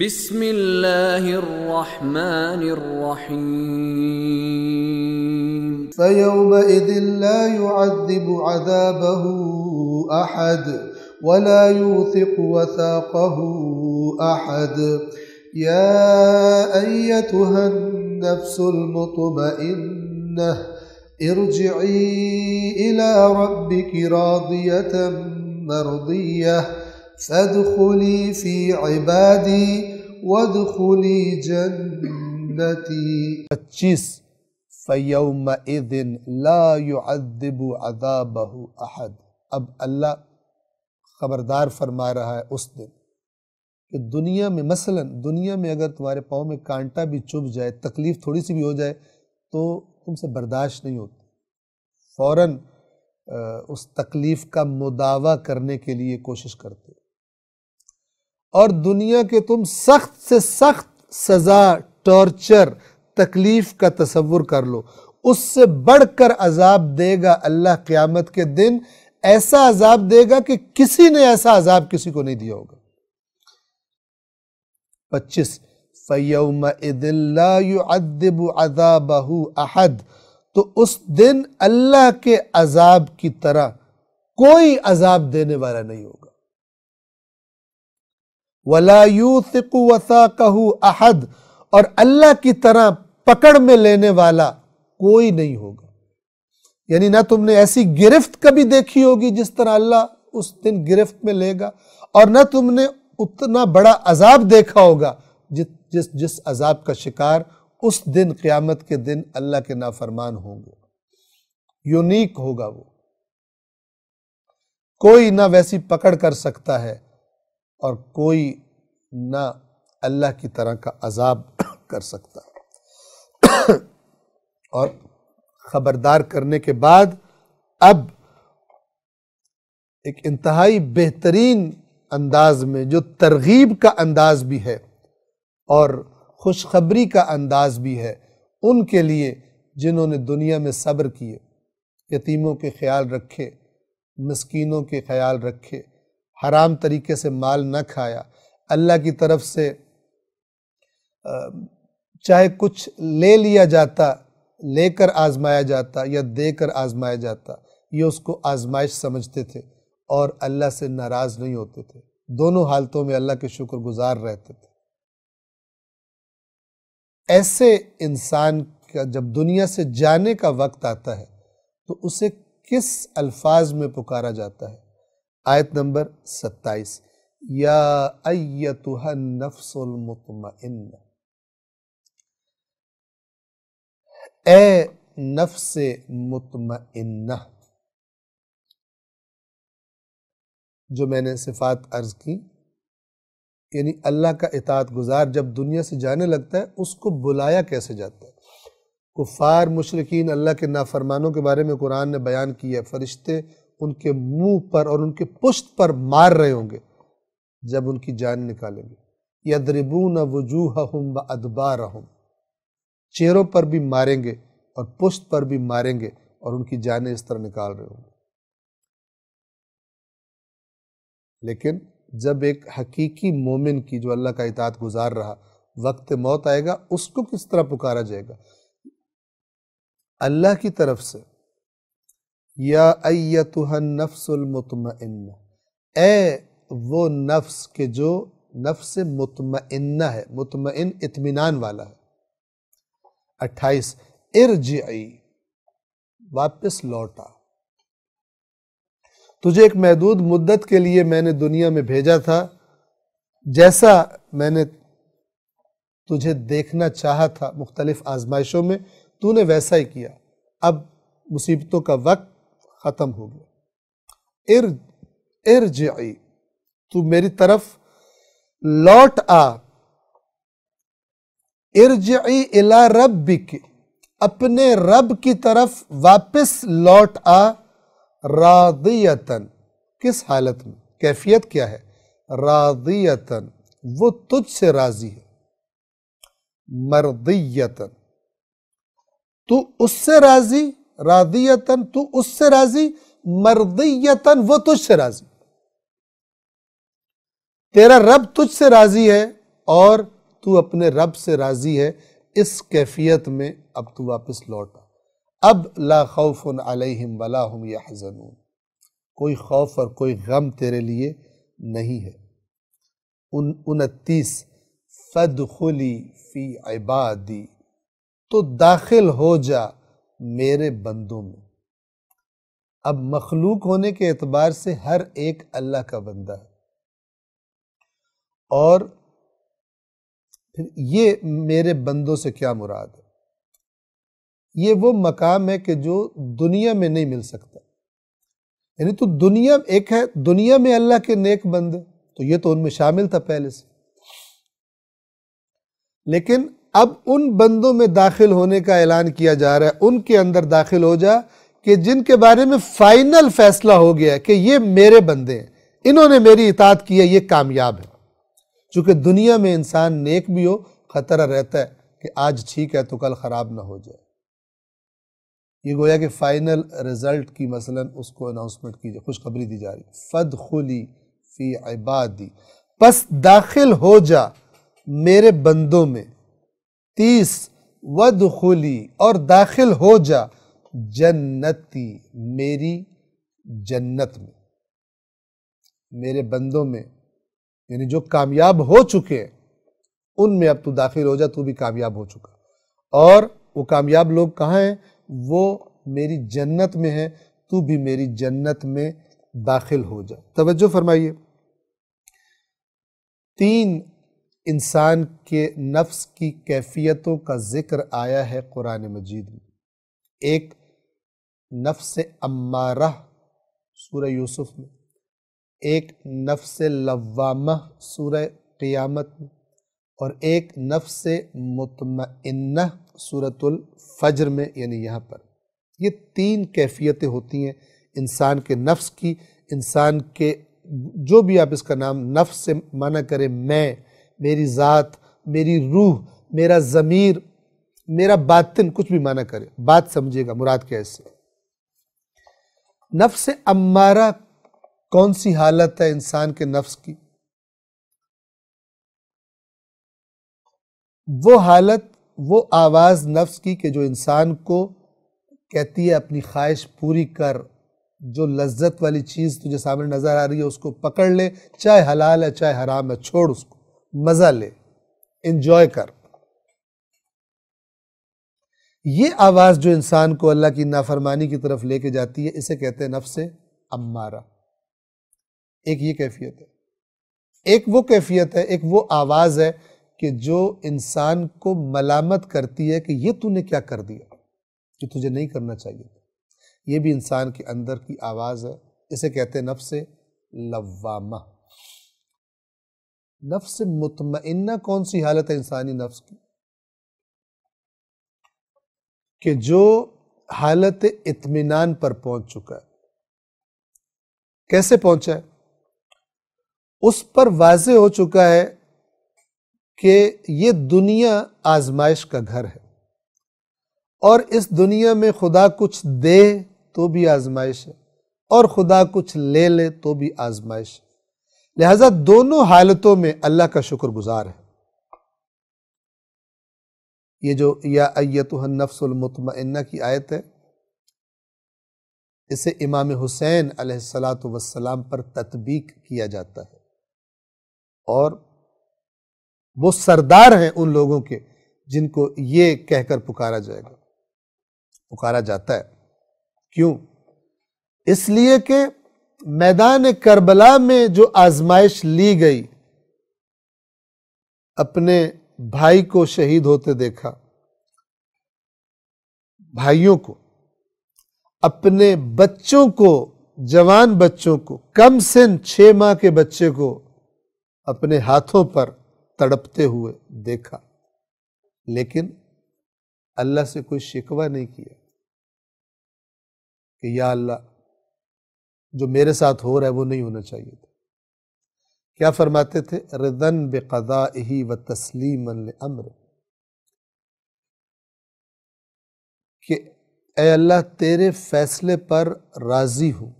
بسم الله الرحمن الرحيم فيومئذ لا يعذب عذابه أحد ولا يوثق وثاقه أحد يا أيتها النفس المطمئنة ارجعي إلى ربك راضية مرضية فادخلي في عبادي وادخلي جنتي فی فيومئذ لا يعذب عذابه احد اب اللہ خبردار فرما رہا ہے اس دن کہ دنیا میں مثلا دنیا میں اگر تمہارے پاؤں میں کانٹا بھی چبھ جائے تکلیف تھوڑی سی بھی ہو جائے تو تم سے برداشت نہیں ہوتی فوراً اس تکلیف کا مداوع کرنے کے لیے کوشش کرتے اور دنیا کے تم سخت سے سخت سزا ٹارچر تکلیف کا تصور کر لو اس سے بڑھ کر عذاب دے گا اللہ قیامت کے دن ایسا عذاب دے گا کہ کسی نے ایسا عذاب کسی کو نہیں دیا ہوگا پچیس عَذَابَهُ دہد تو اس دن اللہ کے عذاب کی طرح کوئی عذاب دینے والا نہیں ہوگا ولا وَثَاقَهُ أَحَدْ اور اللہ کی طرح پکڑ میں لینے والا کوئی نہیں ہوگا یعنی نہ تم نے ایسی گرفت کبھی دیکھی ہوگی جس طرح اللہ اس دن گرفت میں لے گا اور نہ تم نے اتنا بڑا عذاب دیکھا ہوگا جس جس عذاب کا شکار اس دن قیامت کے دن اللہ کے نافرمان ہوں گے یونیک ہوگا وہ کوئی نہ ویسی پکڑ کر سکتا ہے اور کوئی نہ اللہ کی طرح کا عذاب کر سکتا اور خبردار کرنے کے بعد اب ایک انتہائی بہترین انداز میں جو ترغیب کا انداز بھی ہے اور خوشخبری کا انداز بھی ہے ان کے لیے جنہوں نے دنیا میں صبر کیے یتیموں کے خیال رکھے مسکینوں کے خیال رکھے حرام طریقے سے مال نہ کھایا اللہ کی طرف سے چاہے کچھ لے لیا جاتا لے کر آزمایا جاتا یا دے کر آزمایا جاتا یہ اس کو آزمائش سمجھتے تھے اور اللہ سے ناراض نہیں ہوتے تھے دونوں حالتوں میں اللہ کے شکر گزار رہتے تھے ایسے انسان کا جب دنیا سے جانے کا وقت آتا ہے تو اسے کس الفاظ میں پکارا جاتا ہے آیت نمبر ستائیس یا نفس اے جو میں نے صفات عرض کی یعنی اللہ کا اطاعت گزار جب دنیا سے جانے لگتا ہے اس کو بلایا کیسے جاتا ہے کفار مشرقین اللہ کے نافرمانوں کے بارے میں قرآن نے بیان کیا ہے فرشتے ان کے منہ پر اور ان کے پشت پر مار رہے ہوں گے جب ان کی جان نکالیں گے یدربون وجوہہم وادبارہم چہروں چیروں پر بھی ماریں گے اور پشت پر بھی ماریں گے اور ان کی جانیں اس طرح نکال رہے ہوں گے لیکن جب ایک حقیقی مومن کی جو اللہ کا اطاعت گزار رہا وقت موت آئے گا اس کو کس طرح پکارا جائے گا اللہ کی طرف سے یا نفس المطمئنہ اے وہ نفس کے جو نفس مطمئنہ ہے مطمئن اطمینان والا ہے اٹھائیس ارجعی واپس لوٹا تجھے ایک محدود مدت کے لیے میں نے دنیا میں بھیجا تھا جیسا میں نے تجھے دیکھنا چاہا تھا مختلف آزمائشوں میں تو نے ویسا ہی کیا اب مصیبتوں کا وقت ختم ہو گیا ارجعی تو میری طرف لوٹ آ ارجعی الا رب اپنے رب کی طرف واپس لوٹ آ راضیتن کس حالت میں کیفیت کیا ہے راضیتن وہ تجھ سے راضی ہے تو اس سے راضی راضیتن تو اس سے راضی مرضیتن وہ تجھ سے راضی تیرا رب تجھ سے راضی ہے اور تو اپنے رب سے راضی ہے اس کیفیت میں اب تو واپس لوٹا اب لا خوف علیہم ولا یحزنون کوئی خوف اور کوئی غم تیرے لیے نہیں ہے انتیس فدخلی فی عبادی تو داخل ہو جا میرے بندوں میں اب مخلوق ہونے کے اعتبار سے ہر ایک اللہ کا بندہ ہے اور پھر یہ میرے بندوں سے کیا مراد ہے یہ وہ مقام ہے کہ جو دنیا میں نہیں مل سکتا یعنی تو دنیا ایک ہے دنیا میں اللہ کے نیک بند تو یہ تو ان میں شامل تھا پہلے سے لیکن اب ان بندوں میں داخل ہونے کا اعلان کیا جا رہا ہے ان کے اندر داخل ہو جا کہ جن کے بارے میں فائنل فیصلہ ہو گیا کہ یہ میرے بندے ہیں انہوں نے میری اطاعت کی ہے یہ کامیاب ہے چونکہ دنیا میں انسان نیک بھی ہو خطرہ رہتا ہے کہ آج ٹھیک ہے تو کل خراب نہ ہو جائے یہ گویا کہ فائنل رزلٹ کی مثلا اس کو اناؤنسمنٹ کی خوشخبری دی جا رہی فد خلی فی عبادی پس داخل ہو جا میرے بندوں میں تیس ود خلی اور داخل ہو جا جنتی میری جنت میں میرے بندوں میں یعنی جو کامیاب ہو چکے ان میں اب تو داخل ہو جا تو بھی کامیاب ہو چکا اور وہ کامیاب لوگ کہاں ہیں وہ میری جنت میں ہیں تو بھی میری جنت میں داخل ہو جا توجہ فرمائیے تین انسان کے نفس کی کیفیتوں کا ذکر آیا ہے قرآن مجید میں ایک نفس امارہ سورہ یوسف میں ایک نفس لوامہ سورہ قیامت میں اور ایک نفس مطمئنہ سورة الفجر میں یعنی یہاں پر یہ تین کیفیتیں ہوتی ہیں انسان کے نفس کی انسان کے جو بھی آپ اس کا نام نفس سے مانع کریں میں میری ذات میری روح میرا ضمیر میرا باطن کچھ بھی مانا کرے بات سمجھے گا مراد کیا سے نفس امارہ کون سی حالت ہے انسان کے نفس کی وہ حالت وہ آواز نفس کی کہ جو انسان کو کہتی ہے اپنی خواہش پوری کر جو لذت والی چیز تجھے سامنے نظر آ رہی ہے اس کو پکڑ لے چاہے حلال ہے چاہے حرام ہے چھوڑ اس کو مزہ لے انجوائے کر یہ آواز جو انسان کو اللہ کی نافرمانی کی طرف لے کے جاتی ہے اسے کہتے ہیں نفس امارہ ایک یہ کیفیت ہے ایک وہ کیفیت ہے ایک وہ آواز ہے کہ جو انسان کو ملامت کرتی ہے کہ یہ تو نے کیا کر دیا کہ تجھے نہیں کرنا چاہیے یہ بھی انسان کے اندر کی آواز ہے اسے کہتے ہیں نفس لوامہ نفس مطمئنہ کون سی حالت ہے انسانی نفس کی کہ جو حالت اطمینان پر پہنچ چکا ہے کیسے پہنچا ہے اس پر واضح ہو چکا ہے کہ یہ دنیا آزمائش کا گھر ہے اور اس دنیا میں خدا کچھ دے تو بھی آزمائش ہے اور خدا کچھ لے لے تو بھی آزمائش ہے لہذا دونوں حالتوں میں اللہ کا شکر گزار ہے یہ جو یا النفس المطمئنہ کی آیت ہے اسے امام حسین علیہ السلام پر تطبیق کیا جاتا ہے اور وہ سردار ہیں ان لوگوں کے جن کو یہ کہہ کر پکارا جائے گا پکارا جاتا ہے کیوں اس لیے کہ میدان کربلا میں جو آزمائش لی گئی اپنے بھائی کو شہید ہوتے دیکھا بھائیوں کو اپنے بچوں کو جوان بچوں کو کم سن چھ ماہ کے بچے کو اپنے ہاتھوں پر تڑپتے ہوئے دیکھا لیکن اللہ سے کوئی شکوہ نہیں کیا کہ یا اللہ جو میرے ساتھ ہو رہا ہے وہ نہیں ہونا چاہیے تھا کیا فرماتے تھے ردن بے ہی و تسلیم امر کہ اے اللہ تیرے فیصلے پر راضی ہوں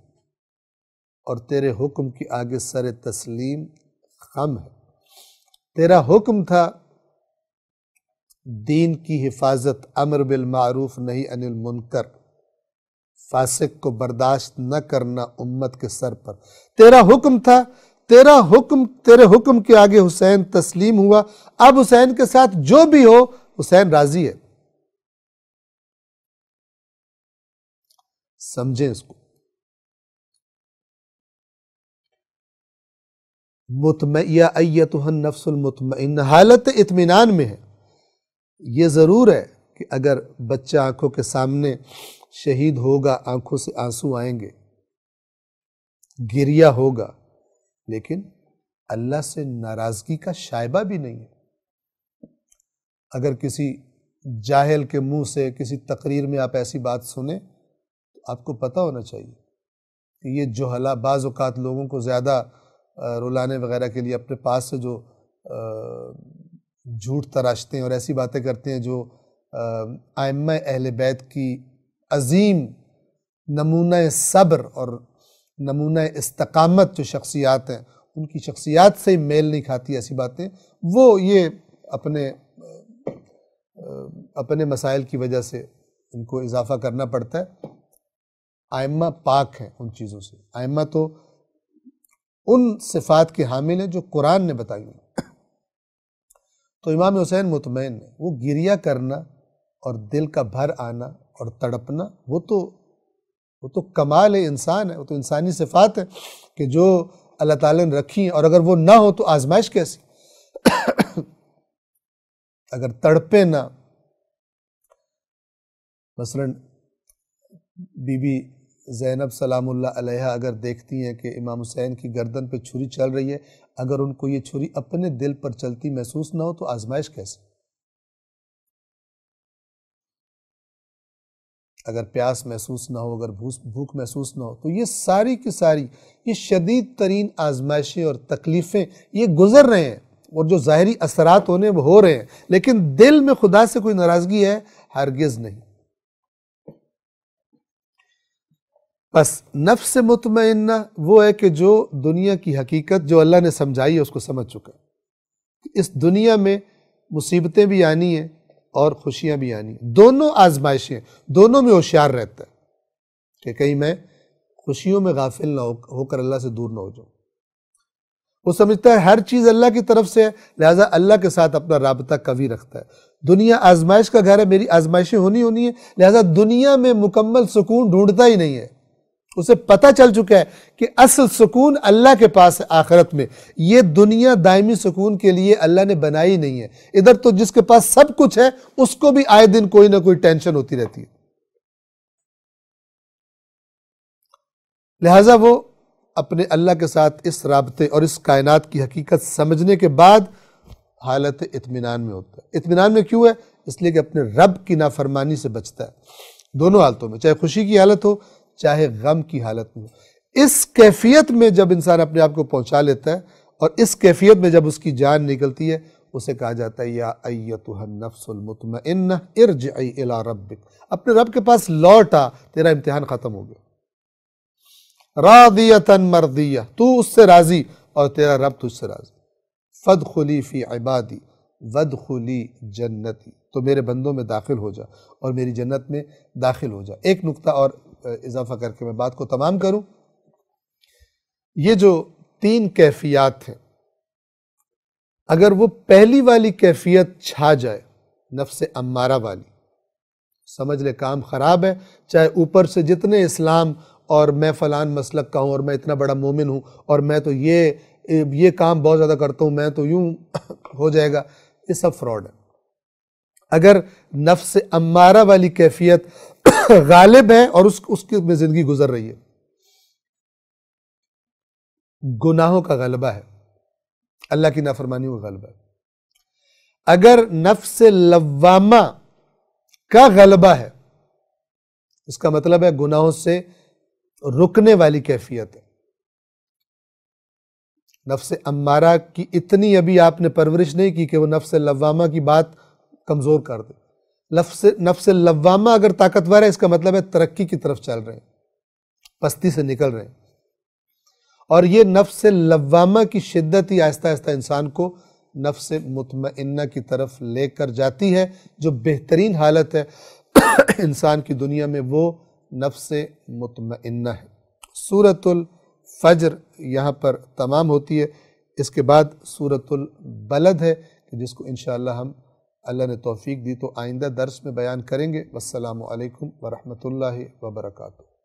اور تیرے حکم کی آگے سر تسلیم خم ہے تیرا حکم تھا دین کی حفاظت امر بالمعروف نہیں انل منکر فاسق کو برداشت نہ کرنا امت کے سر پر تیرا حکم تھا تیرا حکم تیرے حکم کے آگے حسین تسلیم ہوا اب حسین کے ساتھ جو بھی ہو حسین راضی ہے سمجھیں اس کو مطمئن نفس المطمئن حالت اطمینان میں ہے یہ ضرور ہے کہ اگر بچہ آنکھوں کے سامنے شہید ہوگا آنکھوں سے آنسو آئیں گے گریا ہوگا لیکن اللہ سے ناراضگی کا شائبہ بھی نہیں ہے اگر کسی جاہل کے منہ سے کسی تقریر میں آپ ایسی بات سنیں تو آپ کو پتہ ہونا چاہیے کہ یہ جو حلا بعض اوقات لوگوں کو زیادہ رلانے وغیرہ کے لیے اپنے پاس سے جو جھوٹ تراشتے ہیں اور ایسی باتیں کرتے ہیں جو آئمہ اہل بیت کی عظیم نمونہ صبر اور نمونہ استقامت جو شخصیات ہیں ان کی شخصیات سے میل نہیں کھاتی ایسی باتیں وہ یہ اپنے اپنے مسائل کی وجہ سے ان کو اضافہ کرنا پڑتا ہے آئمہ پاک ہیں ان چیزوں سے آئمہ تو ان صفات کے حامل ہیں جو قرآن نے بتائی تو امام حسین مطمئن ہے وہ گریہ کرنا اور دل کا بھر آنا اور تڑپنا وہ تو وہ تو کمال ہے انسان ہے وہ تو انسانی صفات ہے کہ جو اللہ تعالیٰ نے رکھی اور اگر وہ نہ ہو تو آزمائش کیسی اگر تڑپے نہ مثلا بی بی زینب سلام اللہ علیہ اگر دیکھتی ہیں کہ امام حسین کی گردن پہ چھری چل رہی ہے اگر ان کو یہ چھری اپنے دل پر چلتی محسوس نہ ہو تو آزمائش کیسے اگر پیاس محسوس نہ ہو اگر بھوک محسوس نہ ہو تو یہ ساری کی ساری یہ شدید ترین آزمائشیں اور تکلیفیں یہ گزر رہے ہیں اور جو ظاہری اثرات ہونے وہ ہو رہے ہیں لیکن دل میں خدا سے کوئی ناراضگی ہے ہرگز نہیں بس نفس مطمئنہ وہ ہے کہ جو دنیا کی حقیقت جو اللہ نے سمجھائی ہے اس کو سمجھ چکا اس دنیا میں مصیبتیں بھی آنی ہیں اور خوشیاں بھی آنی دونوں آزمائشیں دونوں میں ہوشیار رہتا ہے کہ کہیں میں خوشیوں میں غافل نہ ہو کر اللہ سے دور نہ ہو جاؤں وہ سمجھتا ہے ہر چیز اللہ کی طرف سے ہے لہٰذا اللہ کے ساتھ اپنا رابطہ قوی رکھتا ہے دنیا آزمائش کا گھر ہے میری آزمائشیں ہونی ہونی ہے لہٰذا دنیا میں مکمل سکون ڈھونڈتا ہی نہیں ہے اسے پتہ چل چکا ہے کہ اصل سکون اللہ کے پاس ہے آخرت میں یہ دنیا دائمی سکون کے لیے اللہ نے بنائی نہیں ہے ادھر تو جس کے پاس سب کچھ ہے اس کو بھی آئے دن کوئی نہ کوئی ٹینشن ہوتی رہتی ہے لہذا وہ اپنے اللہ کے ساتھ اس رابطے اور اس کائنات کی حقیقت سمجھنے کے بعد حالت اطمینان میں ہوتا ہے اطمینان میں کیوں ہے اس لیے کہ اپنے رب کی نافرمانی سے بچتا ہے دونوں حالتوں میں چاہے خوشی کی حالت ہو چاہے غم کی حالت میں اس کیفیت میں جب انسان اپنے آپ کو پہنچا لیتا ہے اور اس کیفیت میں جب اس کی جان نکلتی ہے اسے کہا جاتا ہے یا ایتوہ النفس المطمئنہ ارجعی الی ربک اپنے رب کے پاس لوٹا تیرا امتحان ختم ہو گیا راضیتن مرضیہ تو اس سے راضی اور تیرا رب تجھ سے راضی فدخلی فی عبادی ودخلی جنتی تو میرے بندوں میں داخل ہو جا اور میری جنت میں داخل ہو جا ایک نکتہ اور اضافہ کر کے میں بات کو تمام کروں یہ جو تین کیفیات تھے اگر وہ پہلی والی کیفیت چھا جائے نفس امارہ والی سمجھ لے کام خراب ہے چاہے اوپر سے جتنے اسلام اور میں فلان مسلک کا ہوں اور میں اتنا بڑا مومن ہوں اور میں تو یہ یہ کام بہت زیادہ کرتا ہوں میں تو یوں ہو جائے گا یہ سب فراڈ ہے اگر نفس امارہ والی کیفیت غالب ہے اور اس اس کی میں زندگی گزر رہی ہے گناہوں کا غلبہ ہے اللہ کی کا غلبہ ہے اگر نفس لوامہ کا غلبہ ہے اس کا مطلب ہے گناہوں سے رکنے والی کیفیت ہے نفس امارہ کی اتنی ابھی آپ نے پرورش نہیں کی کہ وہ نفس لوامہ کی بات کمزور کر دے نفس نفس لوامہ اگر طاقتور ہے اس کا مطلب ہے ترقی کی طرف چل رہے ہیں پستی سے نکل رہے ہیں اور یہ نفس لوامہ کی شدت ہی آہستہ آہستہ انسان کو نفس مطمئنہ کی طرف لے کر جاتی ہے جو بہترین حالت ہے انسان کی دنیا میں وہ نفس مطمئنہ ہے سورت الفجر یہاں پر تمام ہوتی ہے اس کے بعد سورت البلد ہے کہ جس کو انشاءاللہ ہم اللہ نے توفیق دی تو آئندہ درس میں بیان کریں گے والسلام علیکم و رحمۃ اللہ وبرکاتہ